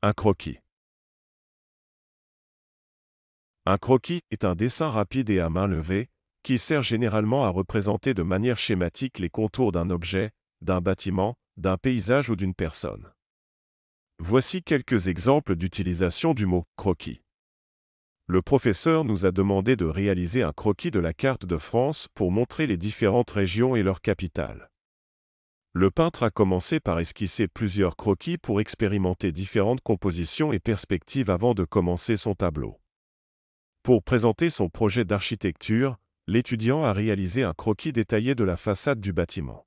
Un croquis. Un croquis est un dessin rapide et à main levée, qui sert généralement à représenter de manière schématique les contours d'un objet, d'un bâtiment, d'un paysage ou d'une personne. Voici quelques exemples d'utilisation du mot croquis. Le professeur nous a demandé de réaliser un croquis de la carte de France pour montrer les différentes régions et leurs capitales. Le peintre a commencé par esquisser plusieurs croquis pour expérimenter différentes compositions et perspectives avant de commencer son tableau. Pour présenter son projet d'architecture, l'étudiant a réalisé un croquis détaillé de la façade du bâtiment.